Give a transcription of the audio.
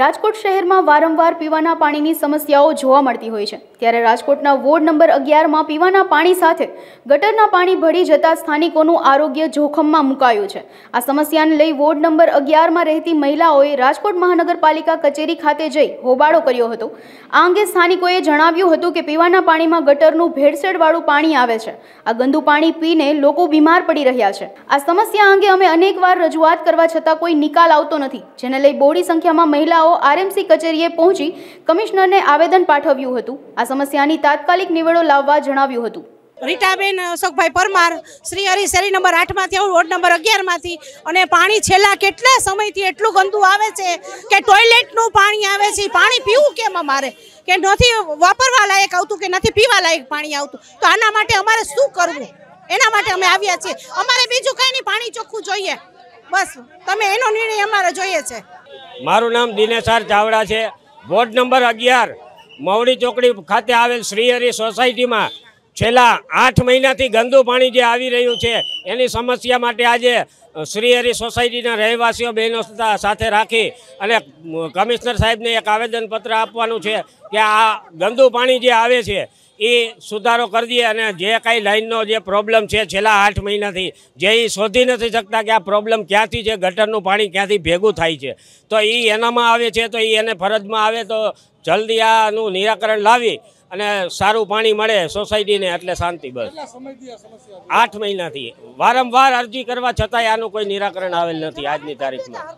રાજકોટ શહેરમાં વારંવાર પીવાના પાણીની સમસ્યાઓ જોવા મળતી હોય છે ત્યારે રાજકોટના વોર્ડ નંબર અગિયારમાં પીવાના પાણી સાથે ગટરના પાણી ભળી જતા સ્થાનિકોનું આરોગ્ય જોખમમાં મુકાયું છે આ સમસ્યાને લઈ વોર્ડ નંબર અગિયારમાં રહેતી મહિલાઓએ રાજકોટ મહાનગરપાલિકા કચેરી ખાતે જઈ હોબાળો કર્યો હતો આ અંગે સ્થાનિકોએ જણાવ્યું હતું કે પીવાના પાણીમાં ગટરનું ભેળસેળવાળું પાણી આવે છે આ ગંદુ પાણી પીને લોકો બીમાર પડી રહ્યા છે આ સમસ્યા અંગે અમે અનેકવાર રજૂઆત કરવા છતાં કોઈ નિકાલ આવતો નથી જેને લઈ બોડી સંખ્યામાં મહિલા મહિલાઓ આરએમસી કચેરીએ પહોંચી કમિશનરને આવેદન પાઠવ્યું હતું આ સમસ્યાની તાત્કાલિક નિવેડો લાવવા જણાવ્યું હતું રીટાબેન અશોકભાઈ પરમાર શ્રી હરી શેરી નંબર આઠમાંથી આવું વોર્ડ નંબર અગિયારમાંથી અને પાણી છેલ્લા કેટલા સમયથી એટલું ગંદુ આવે છે કે ટોયલેટનું પાણી આવે છે પાણી પીવું કેમ અમારે કે નથી વાપરવા લાયક આવતું કે નથી પીવા લાયક પાણી આવતું તો આના માટે અમારે શું કરવું એના માટે અમે આવ્યા છીએ અમારે બીજું કંઈ નહીં પાણી ચોખ્ખું જોઈએ બસ તમે એનો નિર્ણય અમારે જોઈએ છે મારું નામ દિનેશાર ચાવડા છે વોર્ડ નંબર અગિયાર મવડી ચોકડી ખાતે આવેલ શ્રીહરી સોસાયટીમાં છેલ્લા આઠ મહિનાથી ગંદુ પાણી જે આવી રહ્યું છે એની સમસ્યા માટે આજે શ્રીહરિ સોસાયટીના રહેવાસીઓ બહેનો સાથે રાખી અને કમિશનર સાહેબને એક આવેદનપત્ર આપવાનું છે કે આ ગંદુ પાણી જે આવે છે એ સુધારો કરી દઈએ અને જે કાંઈ લાઇનનો જે પ્રોબ્લેમ છે છેલ્લા આઠ મહિનાથી જે એ શોધી નથી શકતા કે આ પ્રોબ્લેમ ક્યાંથી છે ગટરનું પાણી ક્યાંથી ભેગું થાય છે તો એ એનામાં આવે છે તો એ એને ફરજમાં આવે તો જલ્દી આનું નિરાકરણ લાવી અને સારું પાણી મળે સોસાયટીને એટલે શાંતિ બસ આઠ મહિનાથી વારંવાર અરજી કરવા છતાંય આનું કોઈ નિરાકરણ આવેલ નથી આજની તારીખમાં